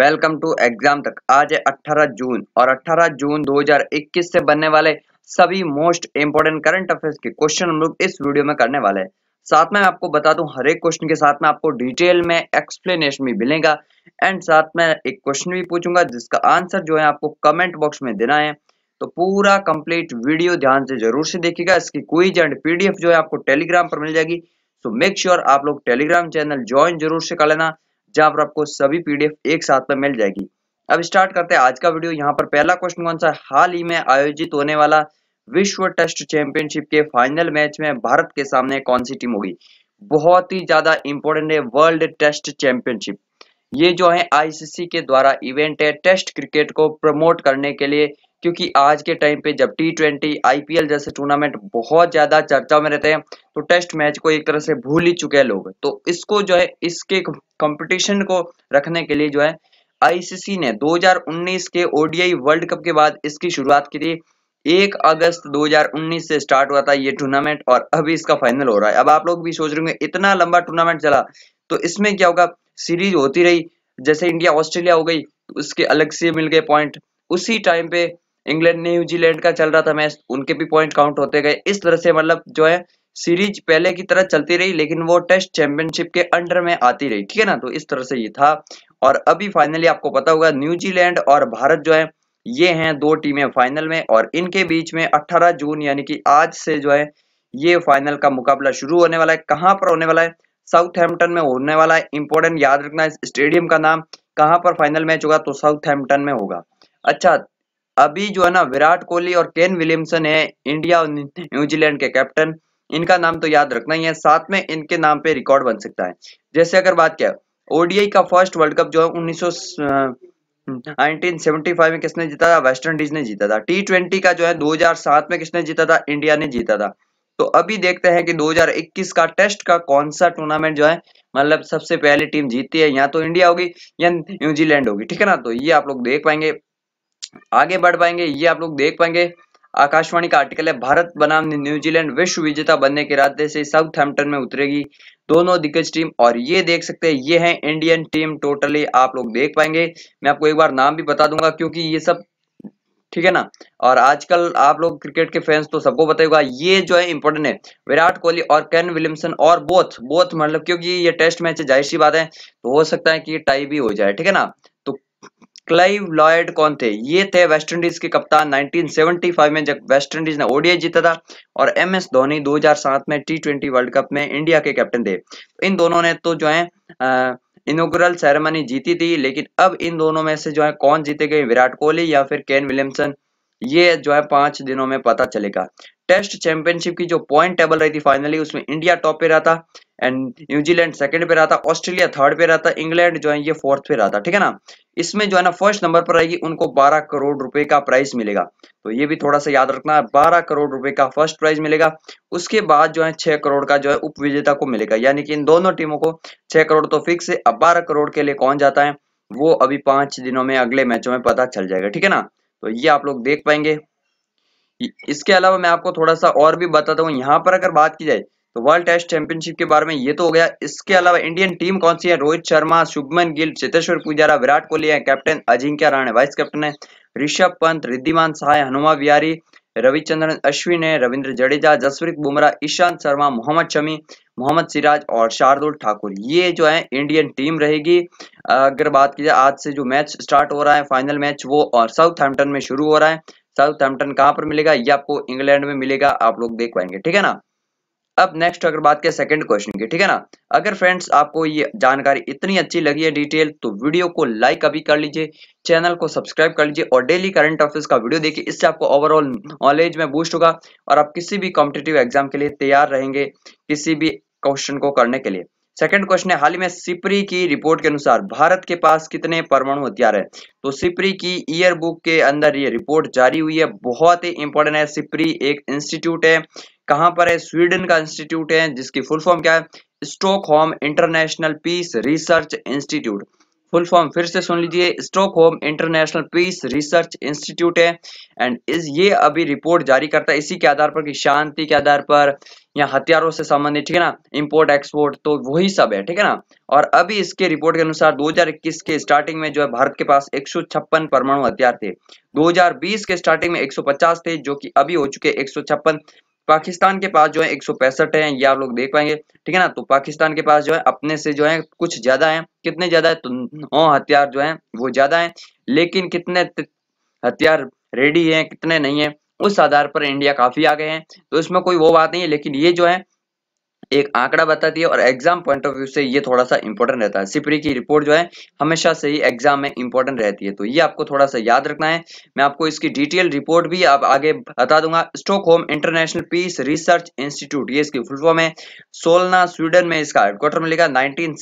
welcome to exam तक आज है 18 जून और 18 जून 2021 से बनने वाले सभी मोस्ट इंपोर्टेंट करंट अफेयर्स के क्वेश्चन हम लोग इस वीडियो में करने वाले हैं साथ में आपको बता दूं हर एक क्वेश्चन के साथ में आपको डिटेल में एक्सप्लेनेशन भी मिलेगा एंड साथ में एक क्वेश्चन भी पूछूंगा जिसका आंसर जो है आपको कमेंट बॉक्स में देना है तो पूरा कंप्लीट वीडियो ध्यान से जरूर से देखिएगा इसकी क्विज एंड पीडीएफ जो है आपको टेलीग्राम पर मिल जाएगी सो मेक श्योर आप लोग टेलीग्राम चैनल ज्वाइन जरूर से कर लेना जहां पर आपको सभी पीडीएफ एक साथ में मिल जाएगी अब स्टार्ट करते हैं आज का वीडियो यहाँ पर पहला क्वेश्चन कौन सा हाल ही में आयोजित होने वाला विश्व टेस्ट चैंपियनशिप के फाइनल मैच में भारत के सामने कौन सी टीम होगी बहुत ही ज्यादा इंपॉर्टेंट है वर्ल्ड टेस्ट चैंपियनशिप ये जो है आईसीसी के द्वारा इवेंट है टेस्ट क्रिकेट को प्रमोट करने के लिए क्योंकि आज के टाइम पे जब टी ट्वेंटी आईपीएल जैसे टूर्नामेंट बहुत ज़्यादा चर्चा में रहते हैं तो टेस्ट मैच को एक तरह से भूल ही चुके हैं लोग तो इसको जो है इसके कंपटीशन को रखने के लिए जो है आईसीसी ने 2019 के ओडीआई वर्ल्ड कप के बाद इसकी शुरुआत की थी एक अगस्त 2019 से स्टार्ट हुआ था ये टूर्नामेंट और अभी इसका फाइनल हो रहा है अब आप लोग भी सोच रहे होंगे इतना लंबा टूर्नामेंट चला तो इसमें क्या होगा सीरीज होती रही जैसे इंडिया ऑस्ट्रेलिया हो गई तो उसके अलग से मिल गए पॉइंट उसी टाइम पे इंग्लैंड न्यूजीलैंड का चल रहा था मैच उनके भी पॉइंट काउंट होते गए इस तरह से मतलब जो है सीरीज पहले की तरह चलती रही लेकिन वो टेस्ट चैंपियनशिप के अंडर में आती रही ठीक है ना तो इस तरह से ये था और अभी फाइनली आपको पता होगा न्यूजीलैंड और भारत जो है ये हैं दो टीमें फाइनल में और इनके बीच में 18 जून यानी कि आज से जो है ये फाइनल का मुकाबला शुरू होने वाला है कहाँ पर होने वाला है साउथहैम्पटन में होने वाला है इंपॉर्टेंट याद रखना है स्टेडियम का नाम कहाँ पर फाइनल मैच होगा तो हेम्पटन में होगा अच्छा अभी जो है ना विराट कोहली और केन विलियमसन है इंडिया और न्यूजीलैंड के कैप्टन इनका नाम तो याद रखना ही है साथ में इनके नाम पे रिकॉर्ड बन सकता है जैसे अगर बात क्या ओडीआई का फर्स्ट वर्ल्ड कप जो है उन्नीस सौ में किसने जीता था वेस्ट इंडीज ने जीता था टी ट्वेंटी का जो है दो में किसने जीता था इंडिया ने जीता था तो अभी देखते हैं कि 2021 का टेस्ट का कौन सा टूर्नामेंट जो है मतलब सबसे पहले टीम जीतती है या तो इंडिया होगी या न्यूजीलैंड होगी ठीक है ना तो ये आप लोग देख पाएंगे आगे बढ़ पाएंगे ये आप लोग देख पाएंगे आकाशवाणी का आर्टिकल है भारत बनाम न्यूजीलैंड विश्व विजेता बनने के रास्ते से साउथ में उतरेगी दोनों दिग्गज टीम और ये देख सकते हैं ये है इंडियन टीम टोटली आप लोग देख पाएंगे मैं आपको एक बार नाम भी बता दूंगा क्योंकि ये सब ठीक है ना और आजकल आप लोग क्रिकेट के फैंस तो सबको बताएगा ये जो है इंपॉर्टेंट है विराट कोहली और केन विलियमसन और बोथ बोथ मतलब क्योंकि ये टेस्ट मैच है जाहिर सी बात है तो हो सकता है कि टाई भी हो जाए ठीक है ना क्लाइव लॉयड कौन थे ये थे इंडीज के कप्तान 1975 में जब इंडीज ने ओडीआई जीता था और एम एस धोनी 2007 में टी ट्वेंटी वर्ल्ड कप में इंडिया के कैप्टन थे इन दोनों ने तो जो है इनोग्रल सेरेमनी जीती थी लेकिन अब इन दोनों में से जो है कौन जीते गए विराट कोहली या फिर केन विलियमसन ये जो है पांच दिनों में पता चलेगा टेस्ट चैंपियनशिप की जो पॉइंट टेबल रही थी फाइनली उसमें इंडिया टॉप पे रहा था एंड न्यूजीलैंड सेकंड पे रहा था ऑस्ट्रेलिया थर्ड पे रहा था इंग्लैंड जो है ये फोर्थ पे रहा था ठीक है ना इसमें जो है ना फर्स्ट नंबर पर आएगी उनको 12 करोड़ रुपए का प्राइस मिलेगा तो ये भी थोड़ा सा याद रखना है बारह करोड़ रुपए का फर्स्ट प्राइज मिलेगा उसके बाद जो है छह करोड़ का जो है उप विजेता को मिलेगा यानी कि इन दोनों टीमों को छह करोड़ तो फिक्स है अब बारह करोड़ के लिए कौन जाता है वो अभी पांच दिनों में अगले मैचों में पता चल जाएगा ठीक है ना तो ये आप लोग देख पाएंगे इसके अलावा मैं आपको थोड़ा सा और भी बताता हूँ यहाँ पर अगर बात की जाए तो वर्ल्ड टेस्ट चैंपियनशिप के बारे में ये तो हो गया इसके अलावा इंडियन टीम कौन सी है रोहित शर्मा शुभमन गिल चेतेश्वर पुजारा विराट कोहली है captain Ajinkya Rahane vice captain है ऋषभ पंत रिद्धिमान सहाय हनुमा विहारी रविचंद्रन अश्विन है रविंद्र जडेजा जसप्रीत बुमराह ईशांत शर्मा मोहम्मद शमी मोहम्मद सिराज और शार्दुल ठाकुर ये जो है इंडियन टीम रहेगी अगर बात की जाए आज से जो मैच स्टार्ट हो रहा है फाइनल मैच वो और साउथ में शुरू हो रहा है साउथ हेम्पटन कहाँ पर मिलेगा ये आपको इंग्लैंड में मिलेगा आप लोग देख पाएंगे ठीक है ना अब नेक्स्ट अगर बात करें सेकंड क्वेश्चन की ठीक है ना अगर फ्रेंड्स आपको ये जानकारी इतनी अच्छी लगी है डिटेल तो वीडियो को लाइक अभी कर लीजिए चैनल को सब्सक्राइब कर लीजिए और डेली करंट अफेयर्स का वीडियो देखिए इससे आपको ओवरऑल नॉलेज में बूस्ट होगा और आप किसी भी कॉम्पिटेटिव एग्जाम के लिए तैयार रहेंगे किसी भी क्वेश्चन को करने के लिए सेकंड क्वेश्चन है हाल ही में सिपरी की रिपोर्ट के अनुसार भारत के पास कितने परमाणु हथियार है तो सिपरी की ईयर बुक के अंदर ये रिपोर्ट जारी हुई है बहुत ही इंपॉर्टेंट है सिपरी एक इंस्टीट्यूट है कहाँ पर है स्वीडन का इंस्टीट्यूट है जिसकी फुल फॉर्म क्या है Stockholm international peace research institute full form फिर से सुन लीजिए Stockholm international peace research institute है एंड इस ये अभी रिपोर्ट जारी करता है इसी के आधार पर कि शांति के आधार पर या हथियारों से संबंधित ठीक है ना इंपोर्ट एक्सपोर्ट तो वही सब है ठीक है ना और अभी इसके रिपोर्ट के अनुसार 2021 के स्टार्टिंग में जो है भारत के पास एक परमाणु हथियार थे दो के स्टार्टिंग में एक थे जो की अभी हो चुके एक पाकिस्तान के पास जो है एक सौ पैंसठ है ये आप लोग देख पाएंगे ठीक है ना तो पाकिस्तान के पास जो है अपने से जो है कुछ ज्यादा है कितने ज्यादा है तो नौ हथियार जो है वो ज्यादा है लेकिन कितने हथियार रेडी है कितने नहीं है उस आधार पर इंडिया काफी आगे है तो इसमें कोई वो बात नहीं है लेकिन ये जो है एक आंकड़ा बताती है और एग्जाम पॉइंट ऑफ व्यू से ये थोड़ा सा इंपॉर्टेंट रहता है सिपरी की रिपोर्ट जो है हमेशा से ही एग्जाम में इंपॉर्टेंट रहती है तो ये आपको थोड़ा सा याद रखना है मैं आपको इसकी डिटेल रिपोर्ट भी आप आगे बता दूंगा home international peace research institute ये इसकी फुल फॉर्म है सोलना स्वीडन में इसका हेडक्वार्टर मिलेगा नाइनटीन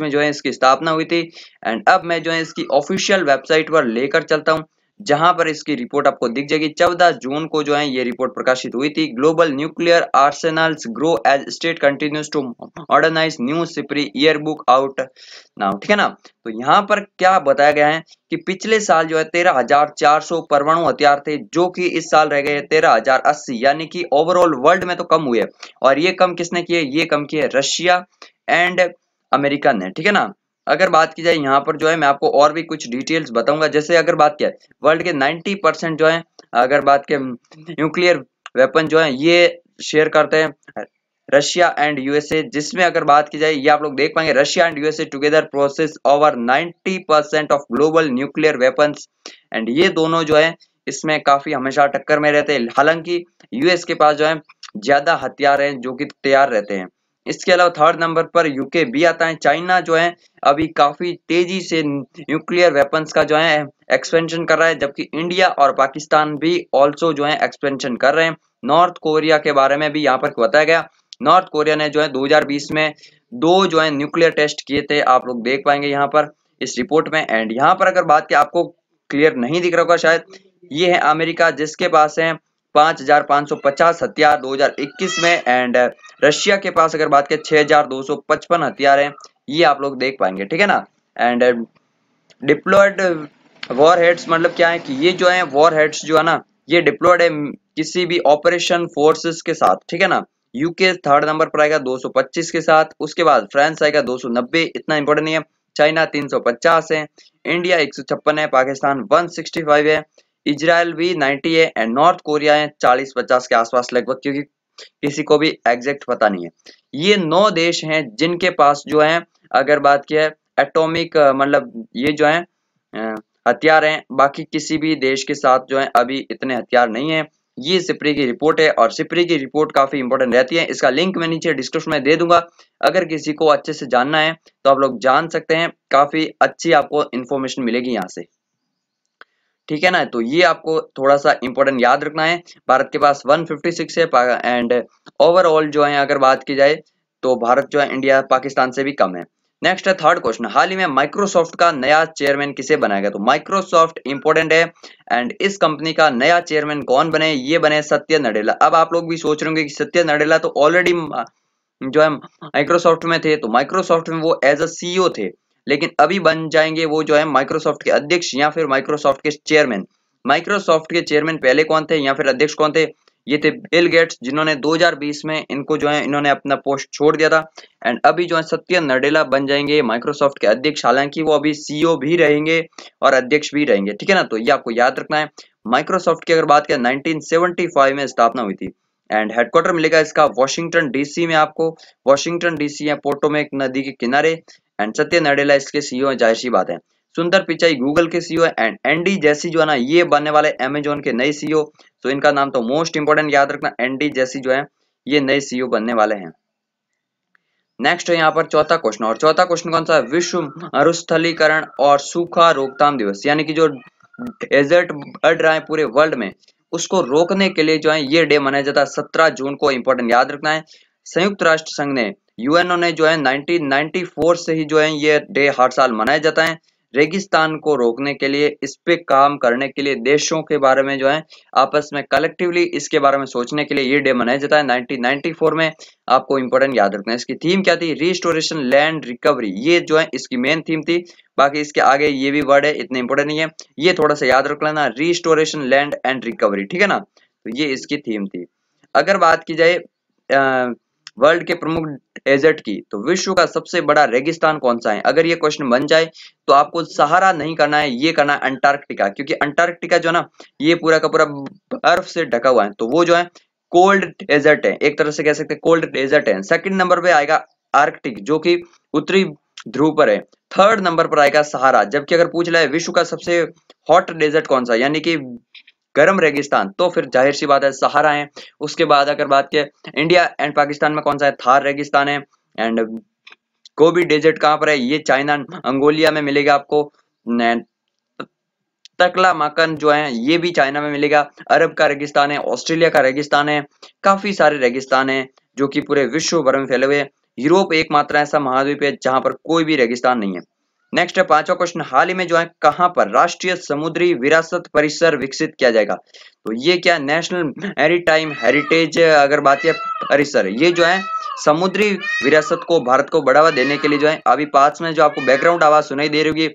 में जो है इसकी स्थापना हुई थी एंड अब मैं जो है इसकी ऑफिशियल वेबसाइट पर लेकर चलता हूँ जहां पर इसकी रिपोर्ट आपको दिख जाएगी चौदह जून को जो है ये रिपोर्ट प्रकाशित हुई थी global nuclear arsenals grow as state continues to modernise new SIPRI yearbook out now ठीक है ना तो यहाँ पर क्या बताया गया है कि पिछले साल जो है तेरह हजार चार सौ परमाणु हथियार थे जो कि इस साल रह गए तेरह हजार अस्सी यानी कि ओवरऑल वर्ल्ड में तो कम हुए और ये कम किसने किए ये कम किए रशिया एंड अमेरिका ने ठीक है ना अगर बात की जाए यहाँ पर जो है मैं आपको और भी कुछ डिटेल्स बताऊंगा जैसे अगर बात किया वर्ल्ड के 90 परसेंट जो है अगर बात के न्यूक्लियर वेपन जो है ये शेयर करते हैं रशिया एंड यूएसए जिसमें अगर बात की जाए ये आप लोग देख पाएंगे Russia and USA together process over 90 percent of global nuclear weapon and ये दोनों जो है इसमें काफी हमेशा टक्कर में रहते हैं हालांकि यूएस के पास जो है ज्यादा हथियार हैं जो कि तैयार रहते हैं इसके अलावा थर्ड नंबर पर यूके भी आता है चाइना जो है अभी काफी तेजी से न्यूक्लियर वेपन्स का जो है एक्सपेंशन कर रहा है जबकि इंडिया और पाकिस्तान भी ऑल्सो जो है एक्सपेंशन कर रहे हैं नॉर्थ कोरिया के बारे में भी यहाँ पर बताया गया नॉर्थ कोरिया ने जो है 2020 में दो जो है न्यूक्लियर टेस्ट किए थे आप लोग देख पाएंगे यहाँ पर इस रिपोर्ट में एंड यहाँ पर अगर बात की आपको क्लियर नहीं दिख रहा होगा शायद ये है अमेरिका जिसके पास है 5,550 हथियार 2021 में एंड uh, रशिया के पास अगर बात करें 6,255 हथियार हैं ये आप लोग देख पाएंगे ठीक है ना एंड डिप्लॉयड वॉर हेड्स मतलब क्या है कि ये जो है वॉर हेड्स जो है ना ये डिप्लॉयड है किसी भी ऑपरेशन फोर्सेस के साथ ठीक है ना यूके थर्ड नंबर पर आएगा 225 के साथ उसके बाद फ्रांस आएगा 290 इतना इंपॉर्टेंट नहीं है चाइना 350 है इंडिया एक है पाकिस्तान वन है इजराइल भी 90 है एंड नॉर्थ कोरिया है 40-50 के आसपास लगभग क्योंकि किसी को भी एग्जैक्ट पता नहीं है ये नौ देश हैं जिनके पास जो है अगर बात की है एटॉमिक मतलब ये जो है हथियार हैं बाकी किसी भी देश के साथ जो है अभी इतने हथियार नहीं है ये सिपरी की रिपोर्ट है और सिपरी की रिपोर्ट काफी इंपॉर्टेंट रहती है इसका लिंक मैं नीचे डिस्क्रिप्शन में दे दूंगा अगर किसी को अच्छे से जानना है तो आप लोग जान सकते हैं काफी अच्छी आपको इन्फॉर्मेशन मिलेगी यहाँ से ठीक है ना तो ये आपको थोड़ा सा इंपॉर्टेंट याद रखना है भारत के पास 156 है एंड ओवरऑल जो है अगर बात की जाए तो भारत जो है इंडिया पाकिस्तान से भी कम है नेक्स्ट है थर्ड क्वेश्चन हाल ही में माइक्रोसॉफ्ट का नया चेयरमैन किसे बनाया गया तो माइक्रोसॉफ्ट इंपॉर्टेंट है एंड इस कंपनी का नया चेयरमैन कौन बने ये बने सत्य नडेला अब आप लोग भी सोच रहे होंगे कि सत्य नडेला तो ऑलरेडी जो है माइक्रोसॉफ्ट में थे तो माइक्रोसॉफ्ट में वो एज अ सीईओ थे लेकिन अभी बन जाएंगे वो जो है माइक्रोसॉफ्ट के अध्यक्ष या फिर माइक्रोसॉफ्ट के चेयरमैन माइक्रोसॉफ्ट के चेयरमैन पहले कौन थे या फिर अध्यक्ष कौन थे ये थे बिल गेट्स जिन्होंने 2020 में इनको जो है इन्होंने अपना पोस्ट छोड़ दिया था एंड अभी जो है सत्य नडेला बन जाएंगे माइक्रोसॉफ्ट के अध्यक्ष हालांकि वो अभी सीईओ e भी रहेंगे और अध्यक्ष भी रहेंगे ठीक है ना तो ये आपको याद रखना है माइक्रोसॉफ्ट की अगर बात करें नाइनटीन में स्थापना हुई थी एंड हेडक्वार्टर मिलेगा इसका वॉशिंगटन डीसी में आपको वॉशिंगटन डीसी या पोर्टो में एक नदी के किनारे एंड सत्य नडेला इसके सीईओ e है जाहिर सी बात है सुंदर पिचाई गूगल के सीईओ है एंड एनडी जैसी जो है ना ये बनने वाले अमेजोन के नए सीईओ e तो इनका नाम तो मोस्ट इंपोर्टेंट याद रखना एनडी जैसी जो है ये नए सीईओ e बनने वाले हैं नेक्स्ट है यहाँ पर चौथा क्वेश्चन और चौथा क्वेश्चन कौन सा है विश्व मरुस्थलीकरण और सूखा रोकथाम दिवस यानी कि जो डेजर्ट बढ़ रहा है पूरे वर्ल्ड में उसको रोकने के लिए जो है ये डे मनाया जाता है सत्रह जून को इंपॉर्टेंट याद रखना है संयुक्त राष्ट्र संघ ने यूएनओ ने जो है 1994 से ही जो है ये डे हर साल मनाया जाता है रेगिस्तान को रोकने के लिए इस पे काम करने के लिए देशों के बारे में जो है आपस में कलेक्टिवली इसके बारे में सोचने के लिए ये डे मनाया जाता है 1994 में आपको इंपॉर्टेंट याद रखना है इसकी थीम क्या थी रिस्टोरेशन लैंड रिकवरी ये जो है इसकी मेन थीम थी बाकी इसके आगे ये भी वर्ड है इतने इंपॉर्टेंट नहीं है ये थोड़ा सा याद रख लेना रिस्टोरेशन लैंड एंड रिकवरी ठीक है ना तो ये इसकी थीम थी अगर बात की जाए वर्ल्ड के प्रमुख डेजर्ट की तो विश्व का सबसे बड़ा रेगिस्तान कौन सा है अगर ये क्वेश्चन बन जाए तो आपको सहारा नहीं करना है ये करना है अंटार्कटिका क्योंकि अंटार्कटिका जो है ना ये पूरा का पूरा बर्फ से ढका हुआ है तो वो जो है कोल्ड डेजर्ट है एक तरह से कह सकते हैं कोल्ड डेजर्ट है सेकेंड नंबर पर आएगा आर्कटिक जो की उत्तरी ध्रुव पर है थर्ड नंबर पर आएगा सहारा जबकि अगर पूछ लाए विश्व का सबसे हॉट डेजर्ट कौन सा यानी कि गर्म रेगिस्तान तो फिर जाहिर सी बात है सहारा है उसके बाद अगर बात किया इंडिया एंड पाकिस्तान में कौन सा है थार रेगिस्तान है एंड गोबी डेजर्ट कहाँ पर है ये चाइना अंगोलिया में मिलेगा आपको तकला माकन जो है ये भी चाइना में मिलेगा अरब का रेगिस्तान है ऑस्ट्रेलिया का रेगिस्तान है काफी सारे रेगिस्तान है जो कि पूरे विश्व भर में फैले हुए हैं यूरोप एकमात्र ऐसा महाद्वीप है जहां पर कोई भी रेगिस्तान नहीं है नेक्स्ट है पांचवा क्वेश्चन हाल ही में जो है कहां पर राष्ट्रीय समुद्री विरासत परिसर विकसित किया जाएगा तो ये क्या नेशनल एरिटाइम हेरिटेज अगर बात है परिसर ये जो है समुद्री विरासत को भारत को बढ़ावा देने के लिए जो है अभी पास में जो आपको बैकग्राउंड आवाज सुनाई दे रही होगी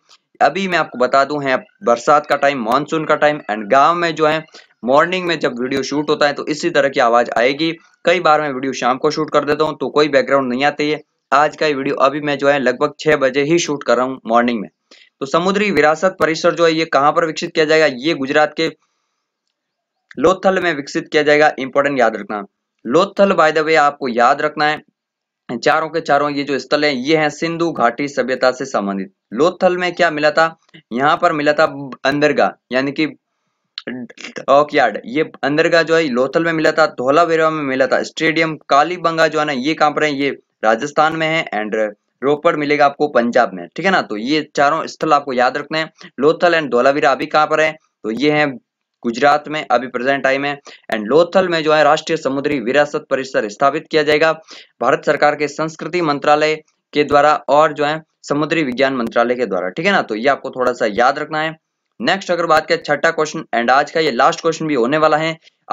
अभी मैं आपको बता दूं है बरसात का टाइम मानसून का टाइम एंड गांव में जो है मॉर्निंग में जब वीडियो शूट होता है तो इसी तरह की आवाज आएगी कई बार मैं वीडियो शाम को शूट कर देता हूँ तो कोई बैकग्राउंड नहीं आती है आज का ये वीडियो अभी मैं जो है लगभग छह बजे ही शूट कर रहा हूँ मॉर्निंग में तो समुद्री विरासत परिसर जो है ये कहाँ पर विकसित किया जाएगा ये गुजरात के लोथल में विकसित किया जाएगा इंपॉर्टेंट याद रखना लोथल बाय द वे आपको याद रखना है चारों के चारों ये जो स्थल है ये है सिंधु घाटी सभ्यता से संबंधित लोथल में क्या मिला था यहाँ पर मिला था अंदरगा यानी कि डॉकयार्ड ये अंदरगा जो है लोथल में मिला था धोलावीरा में मिला था स्टेडियम काली बंगा जो है ना ये कहां पर है ये राजस्थान में है एंड uh, रोपड़ मिलेगा आपको पंजाब में ठीक है ना तो ये चारों स्थल आपको याद रखना है लोथल एंड धोलावीरा अभी कहाँ पर है तो ये है गुजरात में अभी प्रेजेंट टाइम है एंड लोथल में जो है राष्ट्रीय समुद्री विरासत परिसर स्थापित किया जाएगा भारत सरकार के संस्कृति मंत्रालय के द्वारा और जो है समुद्री विज्ञान मंत्रालय के द्वारा ठीक है ना तो ये आपको थोड़ा सा याद रखना है नेक्स्ट अगर बात करें छठा क्वेश्चन एंड आज का ये लास्ट क्वेश्चन भी होने वाला है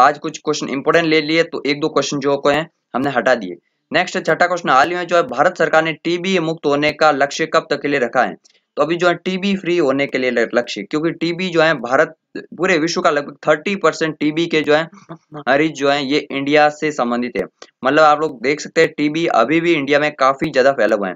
आज कुछ क्वेश्चन इंपोर्टेंट ले लिए तो एक दो क्वेश्चन जो है हमने हटा दिए नेक्स्ट छठा क्वेश्चन हाल ही में जो है भारत सरकार ने टीबी मुक्त होने का लक्ष्य कब तक के लिए रखा है तो अभी जो है टीबी फ्री होने के लिए लक्ष्य क्योंकि टीबी जो है भारत पूरे विश्व का लगभग थर्टी परसेंट टीबी के जो है मरीज जो है ये इंडिया से संबंधित है मतलब आप लोग देख सकते हैं टीबी अभी भी इंडिया में काफी ज्यादा फैला हुआ है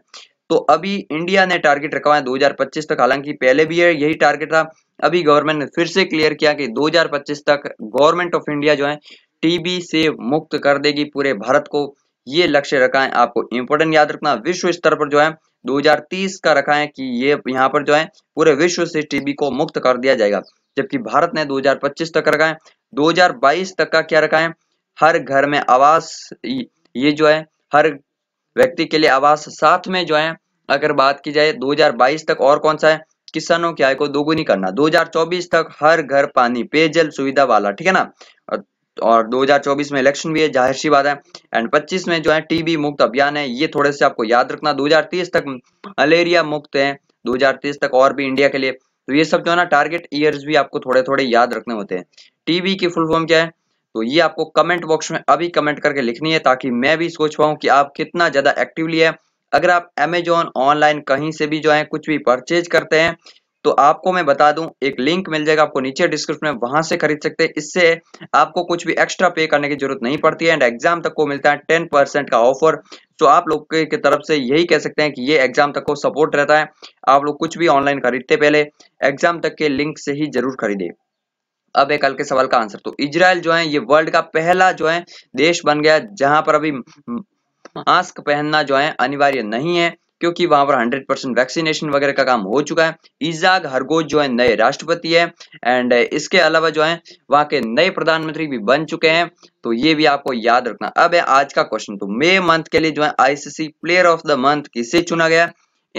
तो अभी इंडिया ने टारगेट रखा हुआ है 2025 तक हालांकि पहले भी यही टारगेट था अभी गवर्नमेंट ने फिर से क्लियर किया कि 2025 तक गवर्नमेंट ऑफ इंडिया जो है टीबी से मुक्त कर देगी पूरे भारत को ये लक्ष्य रखा है आपको इंपोर्टेंट याद रखना विश्व स्तर पर जो है 2030 का रखा है कि ये यहाँ पर जो है पूरे विश्व से टीबी को मुक्त कर दिया जाएगा जबकि भारत ने 2025 तक रखा है 2022 तक का क्या रखा है हर घर में आवास ये जो है हर व्यक्ति के लिए आवास साथ में जो है अगर बात की जाए 2022 तक और कौन सा है किसानों की आय को दोगुनी करना 2024 तक हर घर पानी पेयजल सुविधा वाला ठीक है ना और 2024 में इलेक्शन भी है जाहिर सी बात है एंड 25 में जो है टीबी मुक्त अभियान है ये थोड़े से आपको याद रखना 2030 तक मलेरिया मुक्त है 2030 तक और भी इंडिया के लिए तो ये सब जो है ना टारगेट ईयर्स भी आपको थोड़े थोड़े याद रखने होते हैं टीबी की फुल फॉर्म क्या है तो ये आपको कमेंट बॉक्स में अभी कमेंट करके लिखनी है ताकि मैं भी सोच पाऊँ कि आप कितना ज़्यादा एक्टिवली है अगर आप अमेजोन ऑनलाइन कहीं से भी जो है कुछ भी परचेज करते हैं तो आपको मैं बता दूं एक लिंक मिल जाएगा आपको नीचे डिस्क्रिप्शन में वहां से खरीद सकते हैं इससे आपको कुछ भी एक्स्ट्रा पे करने की जरूरत नहीं पड़ती है एंड एग्जाम तक को मिलता है टेन परसेंट का ऑफर तो आप लोग की तरफ से यही कह सकते हैं कि ये एग्जाम तक को सपोर्ट रहता है आप लोग कुछ भी ऑनलाइन खरीदते पहले एग्जाम तक के लिंक से ही जरूर खरीदे अब एक कल के सवाल का आंसर तो इजराइल जो है ये वर्ल्ड का पहला जो है देश बन गया जहां पर अभी मास्क पहनना जो है अनिवार्य नहीं है क्योंकि वहां पर हंड्रेड परसेंट वैक्सीनेशन वगैरह का काम हो चुका है इजाग हरगोज जो है नए राष्ट्रपति है एंड इसके अलावा जो है वहां के नए प्रधानमंत्री भी बन चुके हैं तो ये भी आपको याद रखना अब है आज का क्वेश्चन तो मे मंथ के लिए जो है ICC player of the month किसे चुना गया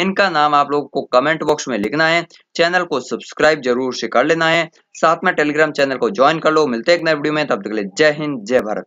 इनका नाम आप लोगों को कमेंट बॉक्स में लिखना है चैनल को सब्सक्राइब जरूर से कर लेना है साथ में टेलीग्राम चैनल को ज्वाइन कर लो मिलते हैं एक नए वीडियो में तब तक के लिए जय हिंद जय भारत